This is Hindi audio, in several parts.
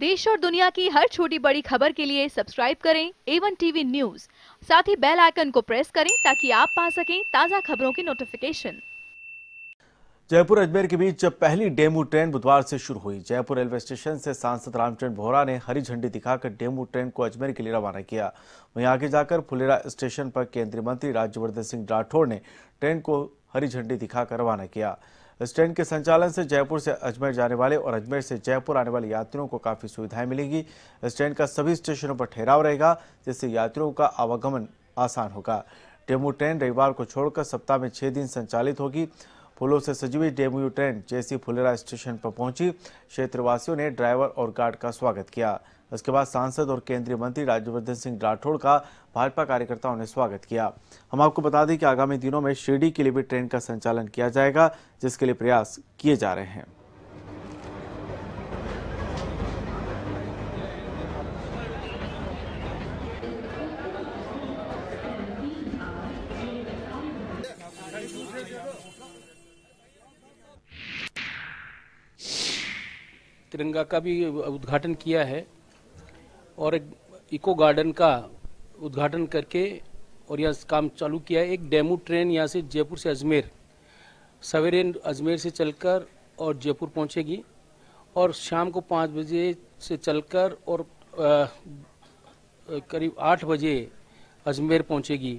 देश और दुनिया की हर छोटी बड़ी खबर के लिए सब्सक्राइब करें एवन टीवी न्यूज साथ ही बेल आइकन को प्रेस करें ताकि आप पा सकें ताजा खबरों की नोटिफिकेशन जयपुर अजमेर के बीच पहली डेमू ट्रेन बुधवार से शुरू हुई जयपुर रेलवे स्टेशन से सांसद रामचंद्र भोरा ने हरी झंडी दिखाकर डेमू ट्रेन को अजमेर के लिए रवाना किया वहीं आगे जाकर फुलेरा स्टेशन पर केंद्रीय मंत्री राज्यवर्धन सिंह राठौड़ ने ट्रेन को हरी झंडी दिखाकर रवाना किया इस ट्रेन के संचालन से जयपुर से अजमेर जाने वाले और अजमेर से जयपुर आने वाले यात्रियों को काफ़ी सुविधाएं मिलेंगी इस ट्रेन का सभी स्टेशनों पर ठहराव रहेगा जिससे यात्रियों का आवागमन आसान होगा डेमू ट्रेन रविवार को छोड़कर सप्ताह में छह दिन संचालित होगी फूलों से सजी डेमू डेमयू ट्रेन जैसी फुलेरा स्टेशन पर पहुंची क्षेत्रवासियों ने ड्राइवर और गार्ड का स्वागत किया इसके बाद सांसद और केंद्रीय मंत्री राज्यवर्धन सिंह राठौड़ का भाजपा कार्यकर्ताओं ने स्वागत किया हम आपको बता दें कि आगामी दिनों में शिरडी के लिए भी ट्रेन का संचालन किया जाएगा जिसके लिए प्रयास किए जा रहे हैं तिरंगा का भी उद्घाटन किया है और एक इको गार्डन का उद्घाटन करके और यहाँ काम चालू किया है एक डेमो ट्रेन यहाँ से जयपुर से अजमेर सवेरे अजमेर से चलकर और जयपुर पहुँचेगी और शाम को पाँच बजे से चलकर और करीब आठ बजे अजमेर पहुँचेगी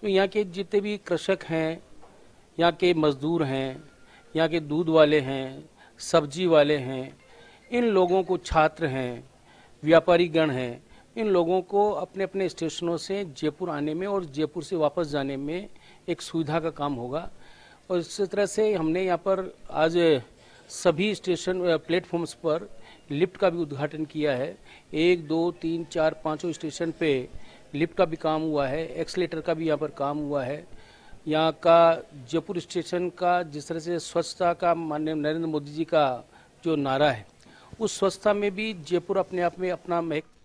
तो यहाँ के जितने भी कृषक हैं यहाँ के मज़दूर हैं यहाँ के दूध वाले हैं सब्जी वाले हैं इन लोगों को छात्र हैं व्यापारीगण हैं इन लोगों को अपने अपने स्टेशनों से जयपुर आने में और जयपुर से वापस जाने में एक सुविधा का काम होगा और इस तरह से हमने यहाँ पर आज सभी स्टेशन प्लेटफॉर्म्स पर लिफ्ट का भी उद्घाटन किया है एक दो तीन चार पाँचों स्टेशन पे लिफ्ट का भी काम हुआ है एक्सलेटर का भी यहाँ पर काम हुआ है यहाँ का जयपुर स्टेशन का जिस तरह से स्वच्छता का माननीय नरेंद्र मोदी जी का जो नारा है उस स्वच्छता में भी जयपुर अपने आप में अपना महक